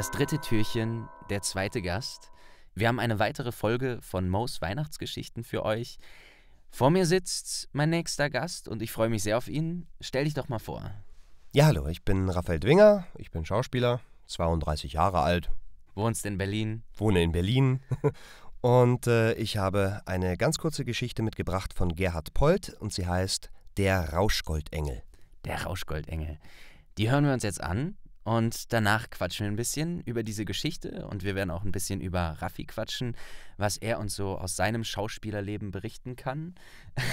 Das dritte Türchen, der zweite Gast. Wir haben eine weitere Folge von Mo's Weihnachtsgeschichten für euch. Vor mir sitzt mein nächster Gast und ich freue mich sehr auf ihn. Stell dich doch mal vor. Ja, hallo, ich bin Raphael Dwinger, ich bin Schauspieler, 32 Jahre alt. Wohnst in Berlin? Wohne in Berlin. Und äh, ich habe eine ganz kurze Geschichte mitgebracht von Gerhard Polt und sie heißt Der Rauschgoldengel. Der Rauschgoldengel. Die hören wir uns jetzt an. Und danach quatschen wir ein bisschen über diese Geschichte und wir werden auch ein bisschen über Raffi quatschen, was er uns so aus seinem Schauspielerleben berichten kann,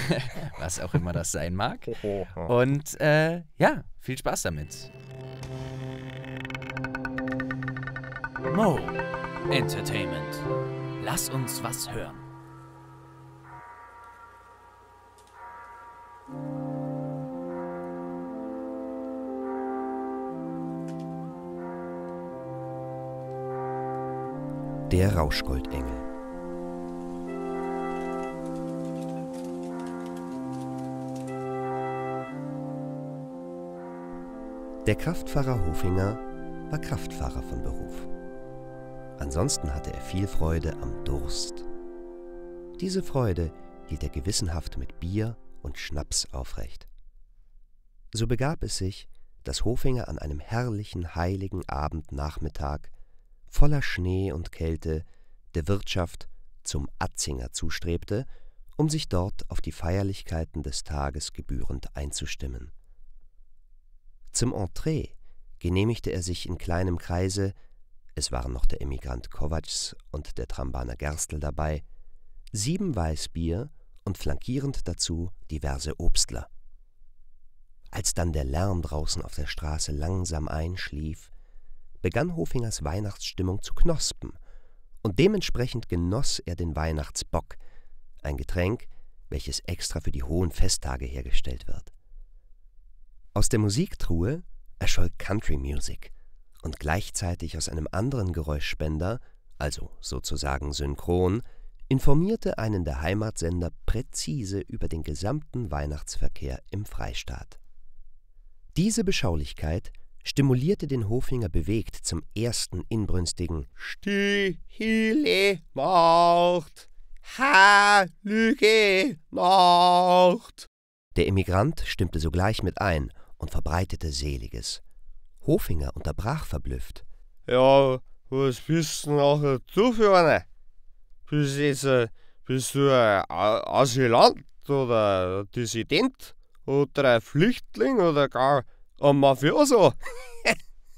was auch immer das sein mag. Und äh, ja, viel Spaß damit. Mo Entertainment. Lass uns was hören. der Rauschgoldengel. Der Kraftfahrer Hofinger war Kraftfahrer von Beruf. Ansonsten hatte er viel Freude am Durst. Diese Freude hielt er gewissenhaft mit Bier und Schnaps aufrecht. So begab es sich, dass Hofinger an einem herrlichen heiligen Abendnachmittag voller Schnee und Kälte der Wirtschaft zum Atzinger zustrebte, um sich dort auf die Feierlichkeiten des Tages gebührend einzustimmen. Zum Entree genehmigte er sich in kleinem Kreise, es waren noch der Emigrant Kovacs und der Trambaner Gerstl dabei, sieben Weißbier und flankierend dazu diverse Obstler. Als dann der Lärm draußen auf der Straße langsam einschlief, begann Hofingers Weihnachtsstimmung zu knospen, und dementsprechend genoss er den Weihnachtsbock, ein Getränk, welches extra für die hohen Festtage hergestellt wird. Aus der Musiktruhe erscholl Country Music und gleichzeitig aus einem anderen Geräuschspender, also sozusagen synchron, informierte einen der Heimatsender präzise über den gesamten Weihnachtsverkehr im Freistaat. Diese Beschaulichkeit stimulierte den Hofinger bewegt zum ersten inbrünstigen Stille Macht! heilige Macht! Der Emigrant stimmte sogleich mit ein und verbreitete Seliges. Hofinger unterbrach verblüfft. Ja, was bist du auch du für eine? Bist, jetzt, äh, bist du ein Asylant oder Dissident oder ein Flüchtling oder gar ein Mafioso.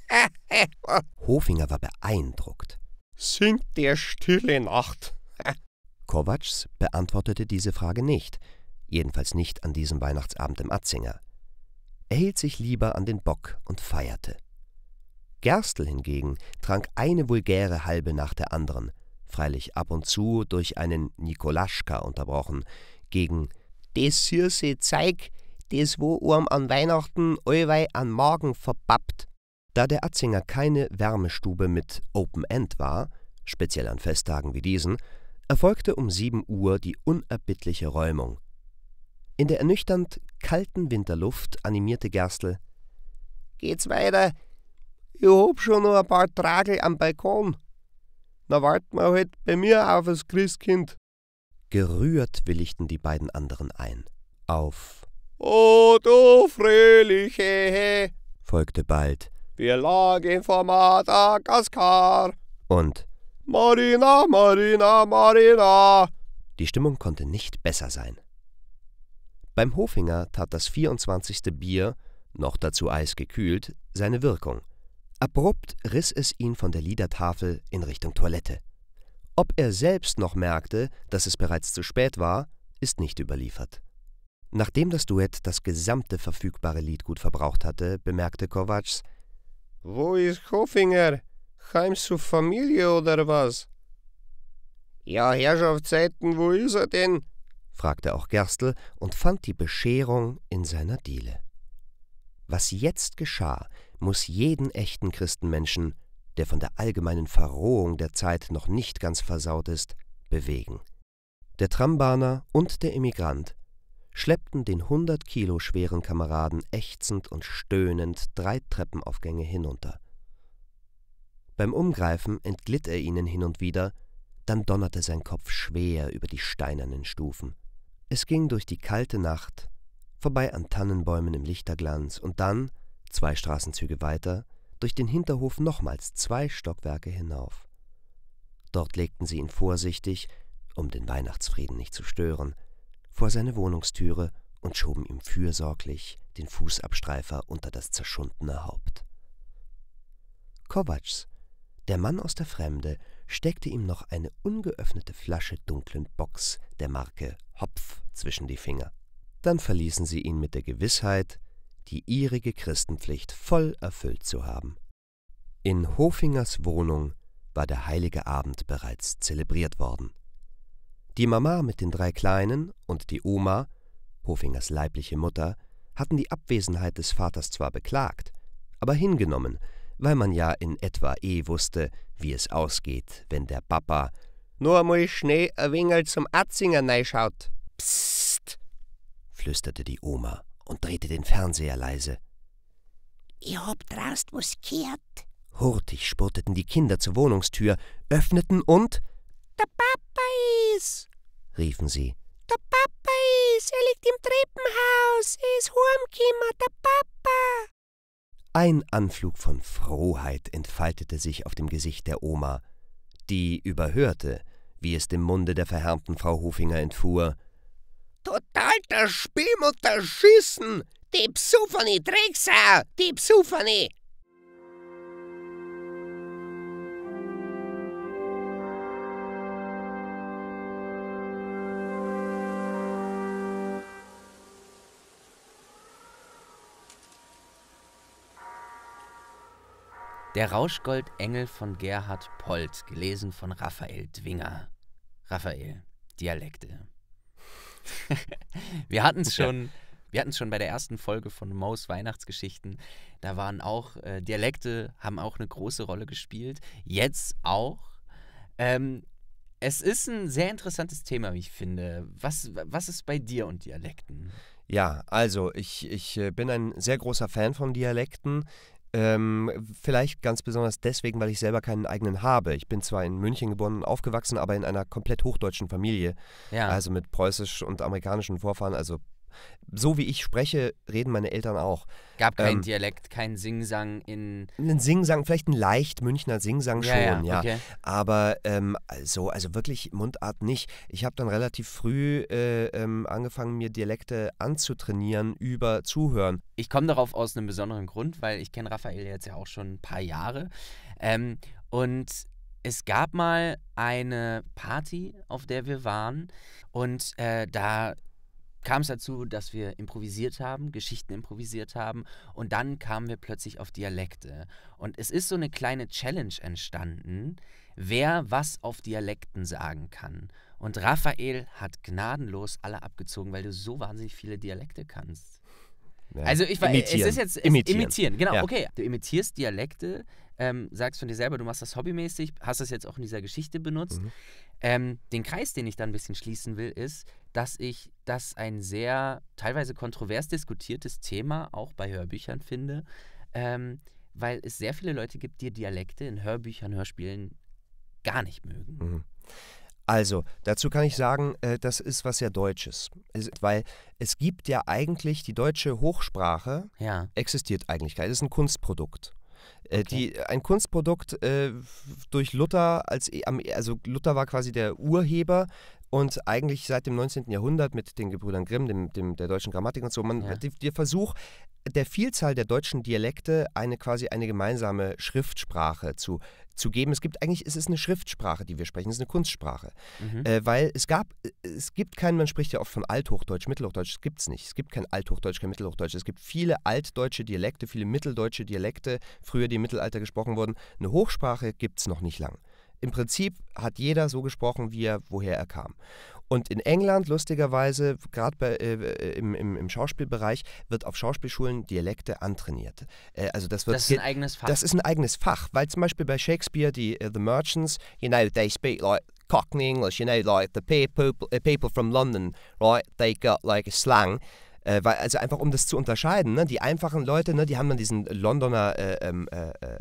Hofinger war beeindruckt. Sind der stille Nacht. Kovacs beantwortete diese Frage nicht, jedenfalls nicht an diesem Weihnachtsabend im Atzinger. Er hielt sich lieber an den Bock und feierte. Gerstl hingegen trank eine vulgäre halbe nach der anderen, freilich ab und zu durch einen Nikolaschka unterbrochen, gegen »Des Sirse Zeig, das wo einem an Weihnachten allweil an Magen verpappt. Da der Atzinger keine Wärmestube mit Open End war, speziell an Festtagen wie diesen, erfolgte um 7 Uhr die unerbittliche Räumung. In der ernüchternd kalten Winterluft animierte Gerstl: Geht's weiter? Ich hab schon noch ein paar Tragel am Balkon. Na warten wir halt bei mir auf das Christkind. Gerührt willigten die beiden anderen ein. Auf O du Fröhliche, folgte bald. Wir lagen vor Madagaskar. Und Marina, Marina, Marina. Die Stimmung konnte nicht besser sein. Beim Hofinger tat das 24. Bier, noch dazu eisgekühlt, seine Wirkung. Abrupt riss es ihn von der Liedertafel in Richtung Toilette. Ob er selbst noch merkte, dass es bereits zu spät war, ist nicht überliefert. Nachdem das Duett das gesamte verfügbare Liedgut verbraucht hatte, bemerkte Kovacs: Wo ist Hofinger? Heim zur Familie oder was? Ja, Herrschaftszeiten, wo ist er denn? fragte auch Gerstl und fand die Bescherung in seiner Diele. Was jetzt geschah, muss jeden echten Christenmenschen, der von der allgemeinen Verrohung der Zeit noch nicht ganz versaut ist, bewegen. Der Trambahner und der Emigrant schleppten den 100 Kilo schweren Kameraden ächzend und stöhnend drei Treppenaufgänge hinunter. Beim Umgreifen entglitt er ihnen hin und wieder, dann donnerte sein Kopf schwer über die steinernen Stufen. Es ging durch die kalte Nacht, vorbei an Tannenbäumen im Lichterglanz und dann, zwei Straßenzüge weiter, durch den Hinterhof nochmals zwei Stockwerke hinauf. Dort legten sie ihn vorsichtig, um den Weihnachtsfrieden nicht zu stören, vor seine Wohnungstüre und schoben ihm fürsorglich den Fußabstreifer unter das zerschundene Haupt. Kovacs, der Mann aus der Fremde, steckte ihm noch eine ungeöffnete Flasche dunklen Box der Marke Hopf zwischen die Finger. Dann verließen sie ihn mit der Gewissheit, die ihrige Christenpflicht voll erfüllt zu haben. In Hofingers Wohnung war der heilige Abend bereits zelebriert worden. Die Mama mit den drei Kleinen und die Oma, Hofingers leibliche Mutter, hatten die Abwesenheit des Vaters zwar beklagt, aber hingenommen, weil man ja in etwa eh wusste, wie es ausgeht, wenn der Papa nur mal Schnee ein Wingel zum Atzinger neischaut. Psst, flüsterte die Oma und drehte den Fernseher leise. Ich hab draust was gehört. Hurtig spurteten die Kinder zur Wohnungstür, öffneten und der Papa ist riefen sie. Der Papa ist, er liegt im Treppenhaus, er ist heimgekommen, der Papa. Ein Anflug von Frohheit entfaltete sich auf dem Gesicht der Oma, die überhörte, wie es dem Munde der verhärmten Frau Hofinger entfuhr. Total der Spielmutter schießen! Die Psufani Drecksau! Die Psufani! Der Rauschgoldengel von Gerhard Polt, gelesen von Raphael Dwinger. Raphael, Dialekte. wir hatten es schon, ja. schon bei der ersten Folge von Moes Weihnachtsgeschichten. Da waren auch äh, Dialekte, haben auch eine große Rolle gespielt. Jetzt auch. Ähm, es ist ein sehr interessantes Thema, wie ich finde. Was, was ist bei dir und Dialekten? Ja, also ich, ich äh, bin ein sehr großer Fan von Dialekten. Ähm, vielleicht ganz besonders deswegen, weil ich selber keinen eigenen habe. Ich bin zwar in München geboren und aufgewachsen, aber in einer komplett hochdeutschen Familie. Ja. Also mit preußisch und amerikanischen Vorfahren, also so wie ich spreche, reden meine Eltern auch. Gab keinen ähm, Dialekt, keinen Singsang in. Einen Singsang, vielleicht ein leicht Münchner Singsang schon, ja. ja, okay. Aber ähm, also, also wirklich Mundart nicht. Ich habe dann relativ früh äh, ähm, angefangen, mir Dialekte anzutrainieren über Zuhören. Ich komme darauf aus einem besonderen Grund, weil ich kenne Raphael jetzt ja auch schon ein paar Jahre. Ähm, und es gab mal eine Party, auf der wir waren und äh, da kam es dazu, dass wir improvisiert haben, Geschichten improvisiert haben und dann kamen wir plötzlich auf Dialekte. Und es ist so eine kleine Challenge entstanden, wer was auf Dialekten sagen kann. Und Raphael hat gnadenlos alle abgezogen, weil du so wahnsinnig viele Dialekte kannst. Ja. Also ich war, imitieren. es ist jetzt es imitieren. imitieren. genau, ja. okay. Du imitierst Dialekte, ähm, sagst von dir selber, du machst das hobbymäßig, hast das jetzt auch in dieser Geschichte benutzt. Mhm. Ähm, den Kreis, den ich da ein bisschen schließen will, ist, dass ich das ein sehr teilweise kontrovers diskutiertes Thema, auch bei Hörbüchern finde, ähm, weil es sehr viele Leute gibt, die Dialekte in Hörbüchern, Hörspielen gar nicht mögen. Mhm. Also, dazu kann ich sagen, äh, das ist was sehr Deutsches. Es, weil es gibt ja eigentlich, die deutsche Hochsprache ja. existiert eigentlich gar nicht. Es ist ein Kunstprodukt. Äh, okay. Die, ein Kunstprodukt äh, durch Luther, als, e, also Luther war quasi der Urheber und eigentlich seit dem 19. Jahrhundert mit den Gebrüdern Grimm, dem, dem der deutschen Grammatik und so, man, ja. der, der Versuch, der Vielzahl der deutschen Dialekte eine quasi eine gemeinsame Schriftsprache zu, zu geben. Es gibt eigentlich, es ist eine Schriftsprache, die wir sprechen, es ist eine Kunstsprache. Mhm. Äh, weil es gab, es gibt keinen, man spricht ja oft von Althochdeutsch, Mittelhochdeutsch, das gibt es nicht. Es gibt kein Althochdeutsch, kein Mittelhochdeutsch. Es gibt viele altdeutsche Dialekte, viele mitteldeutsche Dialekte, früher die im Mittelalter gesprochen wurden. Eine Hochsprache gibt es noch nicht lang im Prinzip hat jeder so gesprochen, wie er, woher er kam. Und in England, lustigerweise, gerade äh, äh, im, im, im, Schauspielbereich, wird auf Schauspielschulen Dialekte antrainiert. Äh, also das, wird das ist ein eigenes Fach. Das ist ein eigenes Fach, weil zum Beispiel bei Shakespeare, die uh, The Merchants, you know, they speak like Cockney English, you know, like the people, uh, people from London, right, they got like a slang. Äh, weil, also einfach um das zu unterscheiden, ne? die einfachen Leute, ne? die haben dann diesen Londoner äh, ähm, äh, äh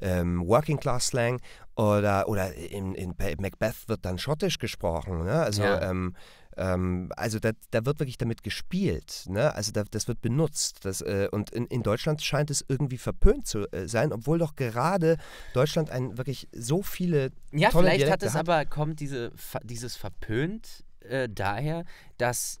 ähm, Working-Class-Slang oder, oder in, in Macbeth wird dann Schottisch gesprochen. Ne? Also, ja. ähm, ähm, also da, da, wird wirklich damit gespielt. Ne? Also da, das wird benutzt. Das, äh, und in, in, Deutschland scheint es irgendwie verpönt zu äh, sein, obwohl doch gerade Deutschland ein wirklich so viele. Ja, tolle vielleicht Dialekte hat es hat. aber, kommt diese, dieses verpönt äh, daher, dass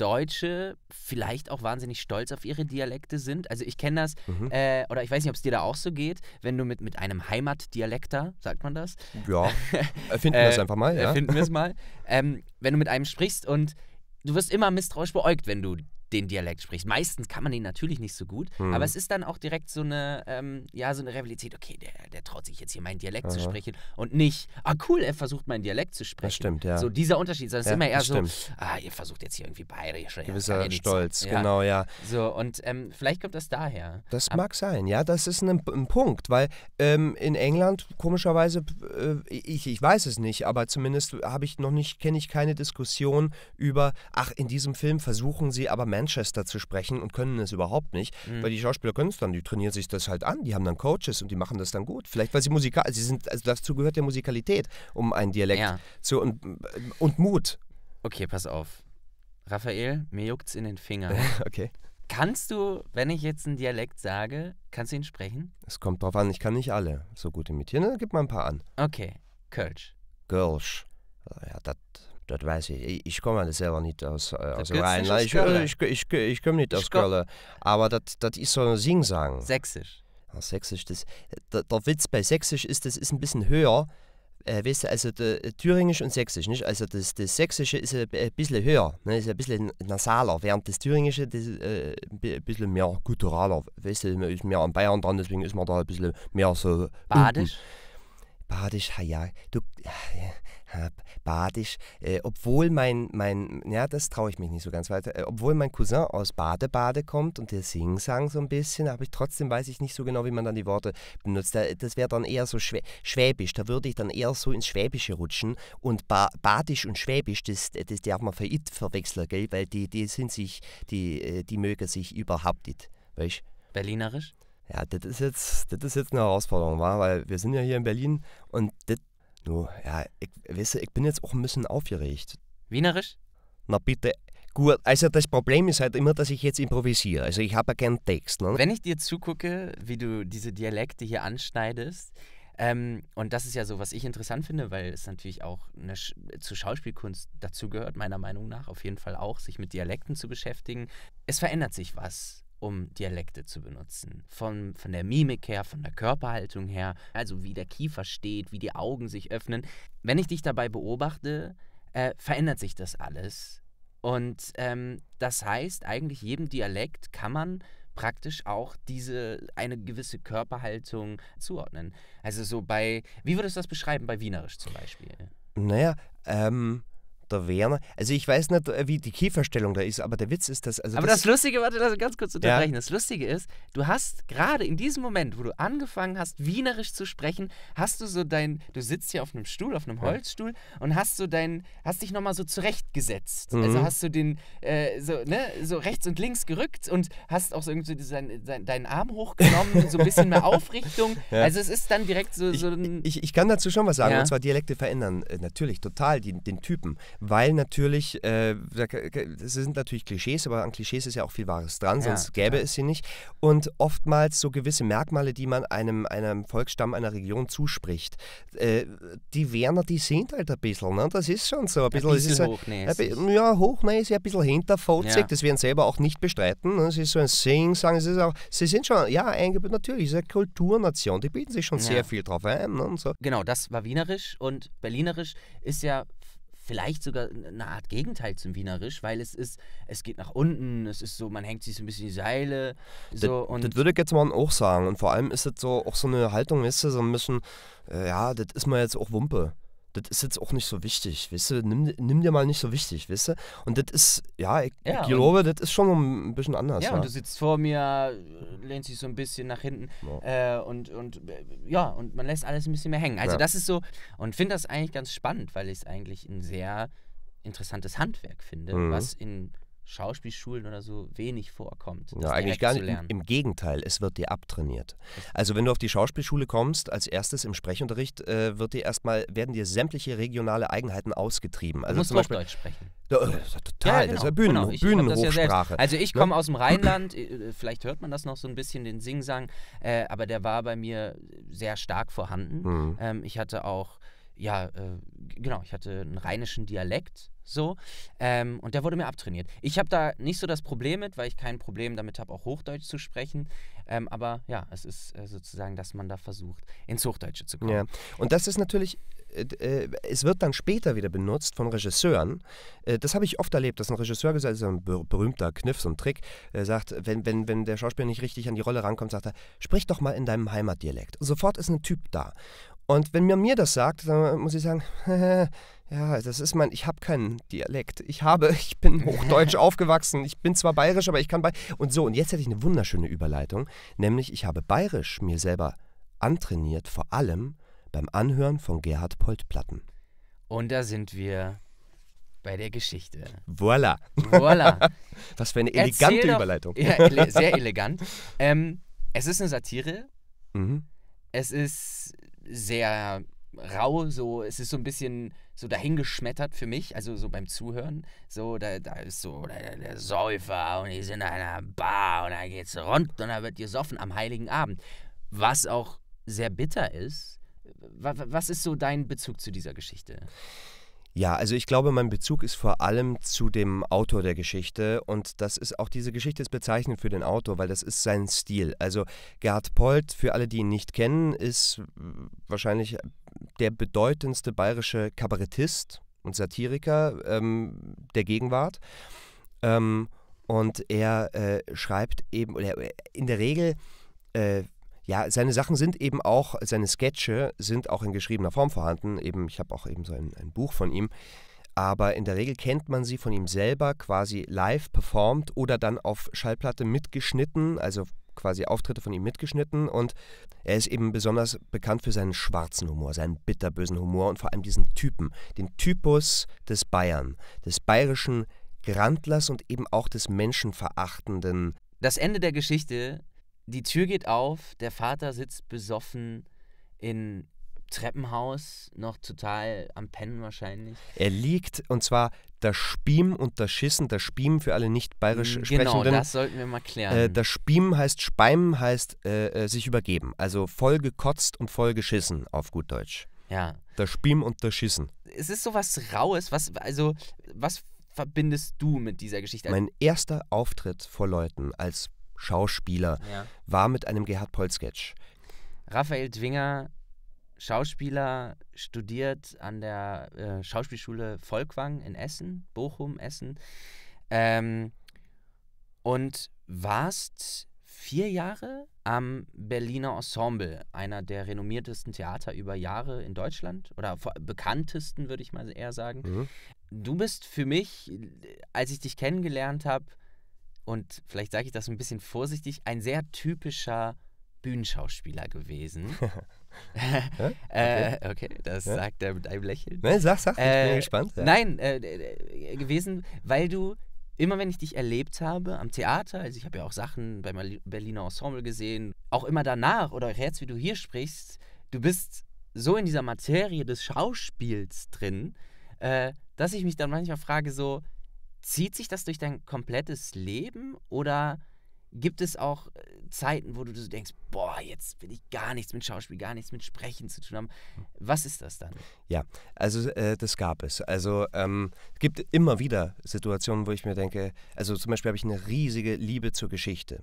Deutsche vielleicht auch wahnsinnig stolz auf ihre Dialekte sind. Also ich kenne das, mhm. äh, oder ich weiß nicht, ob es dir da auch so geht, wenn du mit, mit einem Heimatdialekter, sagt man das? Ja, erfinden äh, wir es einfach mal. Ja. Erfinden wir es mal. Ähm, wenn du mit einem sprichst und du wirst immer misstrauisch beäugt, wenn du den Dialekt spricht. Meistens kann man ihn natürlich nicht so gut, hm. aber es ist dann auch direkt so eine, ähm, ja, so eine Rivalität. Okay, der, der traut sich jetzt hier meinen Dialekt Aha. zu sprechen und nicht, ah cool, er versucht meinen Dialekt zu sprechen. Das stimmt, ja. So dieser Unterschied, sondern es ja, ist immer eher so, stimmt. ah, ihr versucht jetzt hier irgendwie bayerisch. Gewisser ja, Stolz, ja. genau, ja. So, und ähm, vielleicht kommt das daher. Das aber mag sein, ja, das ist ein, ein Punkt, weil ähm, in England, komischerweise, äh, ich, ich weiß es nicht, aber zumindest habe ich noch nicht, kenne ich keine Diskussion über, ach, in diesem Film versuchen sie aber Männer Manchester zu sprechen und können es überhaupt nicht, mhm. weil die Schauspieler können es dann, die trainieren sich das halt an, die haben dann Coaches und die machen das dann gut. Vielleicht, weil sie musikal, sie sind, also dazu gehört ja Musikalität, um einen Dialekt ja. zu und, und Mut. Okay, pass auf. Raphael, mir juckt's in den Fingern. okay. Kannst du, wenn ich jetzt einen Dialekt sage, kannst du ihn sprechen? Es kommt drauf an, ich kann nicht alle so gut imitieren. Dann gib mal ein paar an. Okay, Kölsch. Kölsch. Ja, das dat weiß ich. Ich, ich komme halt selber nicht aus, äh, aus Rhein. Nicht aus ich, äh, ich, ich, ich komme nicht aus Köln. Aber das ist so ein Singsang. Sächsisch. Ja, ah, Sächsisch, das, der, der, Witz bei Sächsisch ist, das ist ein bisschen höher. Äh, weißt du, also de, Thüringisch und Sächsisch, nicht? Also das, das Sächsische ist ein, bisschen höher, ne? ist ein bisschen nasaler, während das Thüringische das, äh, ein bisschen mehr gutturaler. Weißt du, man ist mehr an Bayern dran, deswegen ist man da ein bisschen mehr so. Badisch? Unten. Badisch, ja. Du, ja badisch, äh, obwohl mein, mein, ja, das traue ich mich nicht so ganz weiter, äh, obwohl mein Cousin aus Badebade kommt und der Sing-Sang so ein bisschen, aber ich, trotzdem weiß ich nicht so genau, wie man dann die Worte benutzt. Da, das wäre dann eher so Schwä Schwäbisch, da würde ich dann eher so ins Schwäbische rutschen und ba Badisch und Schwäbisch, das, das darf man für it verwechseln, gell? weil die, die sind sich, die, äh, die mögen sich überhaupt nicht, weißt Berlinerisch? Ja, das ist jetzt, das ist jetzt eine Herausforderung, war, weil wir sind ja hier in Berlin und das nur, ja, ich, weißt ich bin jetzt auch ein bisschen aufgeregt. Wienerisch? Na bitte. Gut, also das Problem ist halt immer, dass ich jetzt improvisiere. Also ich habe ja keinen Text. Ne? Wenn ich dir zugucke, wie du diese Dialekte hier anschneidest, ähm, und das ist ja so, was ich interessant finde, weil es natürlich auch eine Sch zu Schauspielkunst dazugehört, meiner Meinung nach, auf jeden Fall auch, sich mit Dialekten zu beschäftigen. Es verändert sich was um Dialekte zu benutzen. Von, von der Mimik her, von der Körperhaltung her, also wie der Kiefer steht, wie die Augen sich öffnen. Wenn ich dich dabei beobachte, äh, verändert sich das alles. Und ähm, das heißt, eigentlich jedem Dialekt kann man praktisch auch diese eine gewisse Körperhaltung zuordnen. Also so bei, wie würdest du das beschreiben, bei Wienerisch zum Beispiel? Naja, ähm, der Werner. Also ich weiß nicht, äh, wie die Kieferstellung da ist, aber der Witz ist, dass. Also aber das, das Lustige, warte, lass ganz kurz unterbrechen. Ja. Das Lustige ist, du hast gerade in diesem Moment, wo du angefangen hast, wienerisch zu sprechen, hast du so dein, du sitzt hier auf einem Stuhl, auf einem Holzstuhl und hast so dein, hast dich nochmal so zurechtgesetzt. Also mhm. Also hast du den, äh, so, ne, so rechts und links gerückt und hast auch so irgendwie so sein, dein, deinen Arm hochgenommen, so ein bisschen mehr Aufrichtung. Ja. Also es ist dann direkt so, ich, so ein. Ich, ich kann dazu schon was sagen, ja. und zwar Dialekte verändern äh, natürlich total die, den Typen weil natürlich, äh, das sind natürlich Klischees, aber an Klischees ist ja auch viel Wahres dran, sonst gäbe ja. es sie nicht. Und oftmals so gewisse Merkmale, die man einem, einem Volksstamm einer Region zuspricht, äh, die Werner, die sind halt ein bisschen, ne? das ist schon so. Ein bisschen, ein bisschen hochnäsig. Halt, ja, hochnäsig, ein bisschen hinterfotzig, ja. das werden selber auch nicht bestreiten. Ne? Es ist so ein Sing, sagen sie es auch, sie sind schon, ja, eingebildet, natürlich, es ist eine Kulturnation, die bieten sich schon sehr viel drauf ein. Ne? Und so. Genau, das war wienerisch und berlinerisch ist ja vielleicht sogar eine Art Gegenteil zum Wienerisch, weil es ist, es geht nach unten, es ist so, man hängt sich so ein bisschen die Seile. So, das, das würde ich jetzt mal auch sagen. Und vor allem ist es so auch so eine Haltung, weißt du, so ein bisschen, äh, ja, das ist mir jetzt auch Wumpe das ist jetzt auch nicht so wichtig, weißt du? Nimm, nimm dir mal nicht so wichtig, weißt du? Und das ist, ja, ich, ja, ich glaube, das ist schon ein bisschen anders. Ja, ja, und du sitzt vor mir, äh, lehnst dich so ein bisschen nach hinten ja. äh, und, und äh, ja, und man lässt alles ein bisschen mehr hängen. Also das ist so, und finde das eigentlich ganz spannend, weil ich es eigentlich ein sehr interessantes Handwerk finde, mhm. was in Schauspielschulen oder so wenig vorkommt. Ja, eigentlich gar nicht. Im Gegenteil, es wird dir abtrainiert. Also wenn du auf die Schauspielschule kommst, als erstes im Sprechunterricht äh, wird dir erstmal werden dir sämtliche regionale Eigenheiten ausgetrieben. Also du musst zum Beispiel, Deutsch sprechen. Da, äh, total, ja, genau, das ist ja Bühnen, genau. Bühnenhochsprache. Ja also ich ne? komme aus dem Rheinland, äh, äh, vielleicht hört man das noch so ein bisschen, den Singsang, äh, aber der war bei mir sehr stark vorhanden. Mhm. Ähm, ich hatte auch ja, äh, genau, ich hatte einen rheinischen Dialekt, so. Ähm, und der wurde mir abtrainiert. Ich habe da nicht so das Problem mit, weil ich kein Problem damit habe, auch Hochdeutsch zu sprechen. Ähm, aber ja, es ist äh, sozusagen, dass man da versucht, ins Hochdeutsche zu kommen. Ja. Und das ist natürlich äh, äh, es wird dann später wieder benutzt von Regisseuren. Äh, das habe ich oft erlebt, dass ein Regisseur gesagt hat, also ein berühmter Kniff, so ein Trick, sagt, wenn, wenn, wenn der Schauspieler nicht richtig an die Rolle rankommt, sagt er, sprich doch mal in deinem Heimatdialekt. Sofort ist ein Typ da. Und wenn man mir das sagt, dann muss ich sagen, ja, das ist mein, ich habe keinen Dialekt. Ich habe, ich bin hochdeutsch aufgewachsen. Ich bin zwar bayerisch, aber ich kann bayerisch. Und so, und jetzt hätte ich eine wunderschöne Überleitung, nämlich ich habe bayerisch mir selber antrainiert, vor allem beim Anhören von Gerhard Polt Platten. Und da sind wir bei der Geschichte. Voila. Voila. Was für eine elegante Erzähl Überleitung. ja, ele sehr elegant. Ähm, es ist eine Satire. Mhm. Es ist sehr rau, so es ist so ein bisschen so dahingeschmettert für mich, also so beim Zuhören. So, da, da ist so der, der Säufer und die sind in einer Bar und da geht's rund und da wird gesoffen am Heiligen Abend. Was auch sehr bitter ist. Was ist so dein Bezug zu dieser Geschichte? Ja, also ich glaube, mein Bezug ist vor allem zu dem Autor der Geschichte und das ist auch diese Geschichte ist bezeichnend für den Autor, weil das ist sein Stil. Also Gerhard Polt, für alle, die ihn nicht kennen, ist wahrscheinlich der bedeutendste bayerische Kabarettist und Satiriker ähm, der Gegenwart. Ähm, und er äh, schreibt eben, oder in der Regel äh, ja, seine Sachen sind eben auch, seine Sketche sind auch in geschriebener Form vorhanden. Eben, ich habe auch eben so ein, ein Buch von ihm aber in der Regel kennt man sie von ihm selber quasi live performt oder dann auf Schallplatte mitgeschnitten, also quasi Auftritte von ihm mitgeschnitten und er ist eben besonders bekannt für seinen schwarzen Humor, seinen bitterbösen Humor und vor allem diesen Typen, den Typus des Bayern, des bayerischen Grandlers und eben auch des menschenverachtenden. Das Ende der Geschichte die Tür geht auf, der Vater sitzt besoffen in Treppenhaus, noch total am Pennen wahrscheinlich. Er liegt, und zwar das Spiem und das Schissen. Das Spiem für alle nicht bayerisch hm, genau, Sprechenden. Genau, das sollten wir mal klären. Äh, das Spiem heißt Speim, heißt äh, äh, sich übergeben. Also voll gekotzt und voll geschissen auf gut Deutsch. Ja. Das Spiem und das Schissen. Es ist so was Raues, was, also, was verbindest du mit dieser Geschichte? Mein erster Auftritt vor Leuten als Schauspieler, ja. war mit einem Gerhard Poll-Sketch. Raphael Dwinger, Schauspieler, studiert an der äh, Schauspielschule Volkwang in Essen, Bochum, Essen. Ähm, und warst vier Jahre am Berliner Ensemble, einer der renommiertesten Theater über Jahre in Deutschland oder bekanntesten, würde ich mal eher sagen. Mhm. Du bist für mich, als ich dich kennengelernt habe, und vielleicht sage ich das ein bisschen vorsichtig, ein sehr typischer Bühnenschauspieler gewesen. ja? Äh, okay. okay. das ja? sagt er mit einem Lächeln. Nein, sag, sag, ich äh, bin gespannt. Ja. Nein, äh, gewesen, weil du immer, wenn ich dich erlebt habe am Theater, also ich habe ja auch Sachen beim Berliner Ensemble gesehen, auch immer danach oder jetzt, wie du hier sprichst, du bist so in dieser Materie des Schauspiels drin, äh, dass ich mich dann manchmal frage, so, Zieht sich das durch dein komplettes Leben oder gibt es auch äh, Zeiten, wo du so denkst, boah, jetzt will ich gar nichts mit Schauspiel, gar nichts mit Sprechen zu tun haben? Hm. Was ist das dann? Ja, also äh, das gab es. Also ähm, es gibt immer wieder Situationen, wo ich mir denke, also zum Beispiel habe ich eine riesige Liebe zur Geschichte.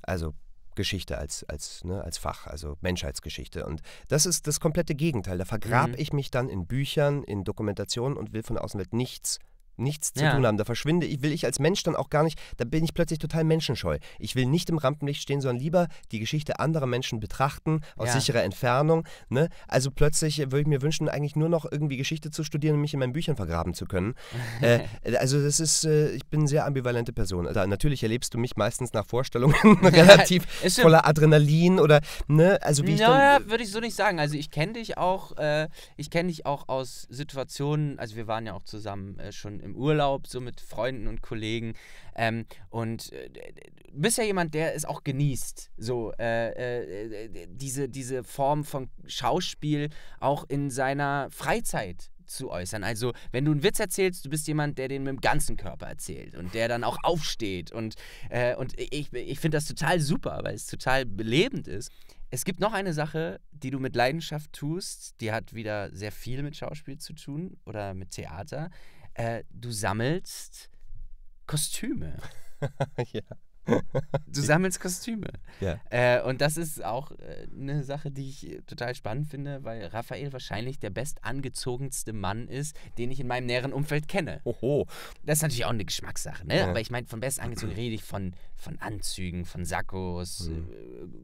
Also Geschichte als, als, ne, als Fach, also Menschheitsgeschichte. Und das ist das komplette Gegenteil. Da vergrabe mhm. ich mich dann in Büchern, in Dokumentationen und will von der Außenwelt nichts nichts zu ja. tun haben. Da verschwinde ich, will ich als Mensch dann auch gar nicht, da bin ich plötzlich total menschenscheu. Ich will nicht im Rampenlicht stehen, sondern lieber die Geschichte anderer Menschen betrachten, aus ja. sicherer Entfernung. Ne? Also plötzlich würde ich mir wünschen, eigentlich nur noch irgendwie Geschichte zu studieren und mich in meinen Büchern vergraben zu können. Äh, äh, also das ist, äh, ich bin eine sehr ambivalente Person. Also natürlich erlebst du mich meistens nach Vorstellungen relativ voller Adrenalin oder, ne, also wie ich Naja, äh, würde ich so nicht sagen. Also ich kenne dich auch, äh, ich kenne dich auch aus Situationen, also wir waren ja auch zusammen schon im Urlaub, so mit Freunden und Kollegen. Ähm, und äh, du bist ja jemand, der es auch genießt, so äh, äh, äh, diese, diese Form von Schauspiel auch in seiner Freizeit zu äußern. Also, wenn du einen Witz erzählst, du bist jemand, der den mit dem ganzen Körper erzählt und der dann auch aufsteht. Und, äh, und ich, ich finde das total super, weil es total belebend ist. Es gibt noch eine Sache, die du mit Leidenschaft tust, die hat wieder sehr viel mit Schauspiel zu tun oder mit Theater äh, du sammelst Kostüme. ja. du sammelst Kostüme. Ja. Äh, und das ist auch äh, eine Sache, die ich äh, total spannend finde, weil Raphael wahrscheinlich der bestangezogenste Mann ist, den ich in meinem näheren Umfeld kenne. Oho. Das ist natürlich auch eine Geschmackssache, ne? Ja. Aber ich meine, von bestangezogen rede ich von, von Anzügen, von Sakkos, mhm.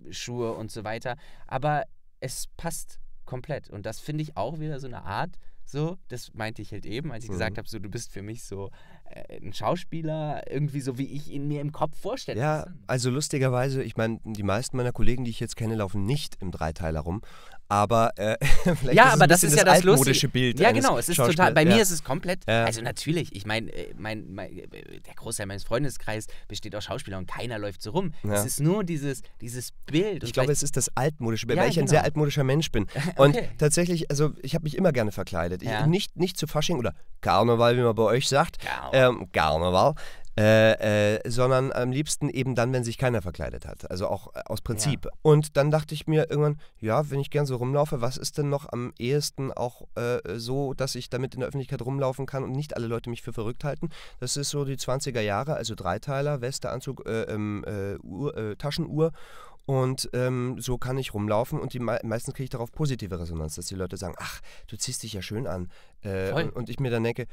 äh, Schuhe und so weiter. Aber es passt komplett. Und das finde ich auch wieder so eine Art so, das meinte ich halt eben, als ich mhm. gesagt habe, so, du bist für mich so äh, ein Schauspieler irgendwie so, wie ich ihn mir im Kopf vorstelle. Ja, also lustigerweise, ich meine, die meisten meiner Kollegen, die ich jetzt kenne, laufen nicht im Dreiteiler rum. Aber äh, vielleicht ja, ist aber das ist ja das, lustige Bild. Ja, genau. Es ist total. Bei ja. mir ist es komplett. Ja. Also natürlich. Ich meine, äh, mein, mein, der Großteil meines Freundeskreises besteht aus Schauspielern und keiner läuft so rum. Ja. Es ist nur dieses, dieses Bild. Ich glaube, es ist das altmodische Bild, weil ich genau. ein sehr altmodischer Mensch bin. Und okay. tatsächlich, also ich habe mich immer gerne verkleidet. Ich, nicht, nicht zu Fasching oder Karneval, wie man bei euch sagt. Ja, ähm, Karneval. Äh, äh, sondern am liebsten eben dann, wenn sich keiner verkleidet hat. Also auch äh, aus Prinzip. Ja. Und dann dachte ich mir irgendwann, ja, wenn ich gern so rumlaufe, was ist denn noch am ehesten auch äh, so, dass ich damit in der Öffentlichkeit rumlaufen kann und nicht alle Leute mich für verrückt halten? Das ist so die 20er Jahre, also Dreiteiler, Weste, Anzug, äh, ähm, äh, Uhr, Taschenuhr und ähm, so kann ich rumlaufen und die me meistens kriege ich darauf positive Resonanz, dass die Leute sagen, ach, du ziehst dich ja schön an. Äh, und, und, ich mir dann denke,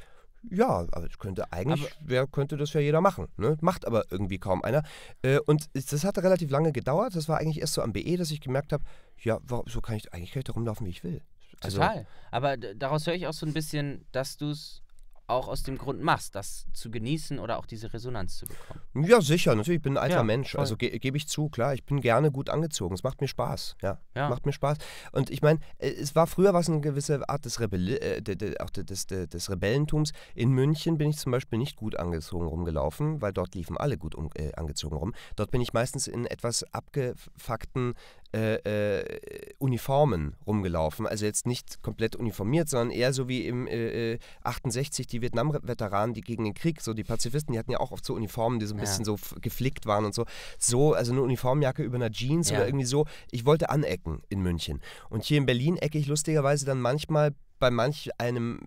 ja, aber es könnte eigentlich, wer könnte das ja jeder machen. Ne? Macht aber irgendwie kaum einer. Äh, und das hat relativ lange gedauert. Das war eigentlich erst so am BE, dass ich gemerkt habe, ja, so kann ich eigentlich kann ich da rumlaufen, wie ich will. Also, Total. Aber daraus höre ich auch so ein bisschen, dass du es auch aus dem Grund machst, das zu genießen oder auch diese Resonanz zu bekommen. Ja, sicher. Natürlich, ich bin ein alter ja, Mensch. Voll. Also ge gebe ich zu, klar, ich bin gerne gut angezogen. Es macht mir Spaß. Ja, ja. macht mir Spaß. Und ich meine, äh, es war früher was eine gewisse Art des, Rebell äh, des, des, des, Rebellentums. In München bin ich zum Beispiel nicht gut angezogen rumgelaufen, weil dort liefen alle gut um, äh, angezogen rum. Dort bin ich meistens in etwas abgefuckten äh, äh, Uniformen rumgelaufen. Also jetzt nicht komplett uniformiert, sondern eher so wie im äh, 68 äh, die Vietnam-Veteranen, die gegen den Krieg, so die Pazifisten, die hatten ja auch oft so Uniformen, die so ein bisschen so geflickt waren und so. So, also eine Uniformjacke über einer Jeans ja. oder irgendwie so. Ich wollte anecken in München. Und hier in Berlin ecke ich lustigerweise dann manchmal bei manch einem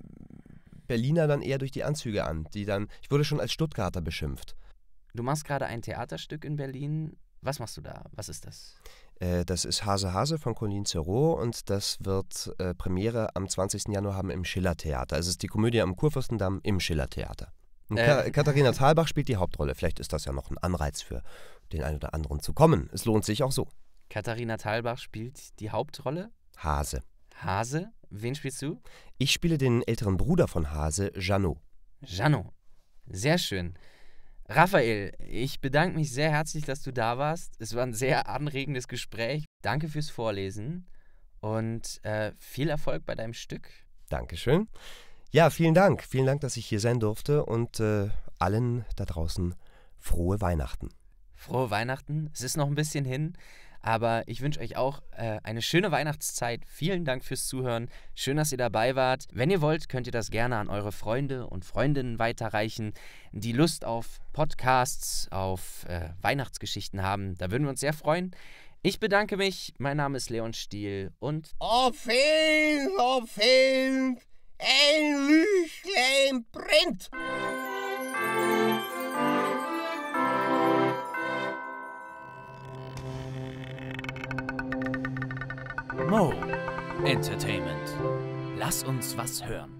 Berliner dann eher durch die Anzüge an, die dann, ich wurde schon als Stuttgarter beschimpft. Du machst gerade ein Theaterstück in Berlin. Was machst du da? Was ist das? Äh, das ist Hase Hase von Colin Serrault und das wird äh, Premiere am 20. Januar haben im Schiller-Theater. Also es ist die Komödie am Kurfürstendamm im Schiller-Theater. Äh. Katharina Thalbach spielt die Hauptrolle. Vielleicht ist das ja noch ein Anreiz für den einen oder anderen zu kommen. Es lohnt sich auch so. Katharina Thalbach spielt die Hauptrolle? Hase. Hase? Wen spielst du? Ich spiele den älteren Bruder von Hase, Janot. Janot. Sehr schön. Raphael, ich bedanke mich sehr herzlich, dass du da warst. Es war ein sehr anregendes Gespräch. Danke fürs Vorlesen und äh, viel Erfolg bei deinem Stück. Dankeschön. Ja, vielen Dank. Vielen Dank, dass ich hier sein durfte und äh, allen da draußen frohe Weihnachten. Frohe Weihnachten. Es ist noch ein bisschen hin. Aber ich wünsche euch auch äh, eine schöne Weihnachtszeit. Vielen Dank fürs Zuhören. Schön, dass ihr dabei wart. Wenn ihr wollt, könnt ihr das gerne an eure Freunde und Freundinnen weiterreichen, die Lust auf Podcasts, auf äh, Weihnachtsgeschichten haben. Da würden wir uns sehr freuen. Ich bedanke mich. Mein Name ist Leon Stiel und. Auf Wind, auf Wind, ein Lichtlein brennt! Mo Entertainment. Lass uns was hören.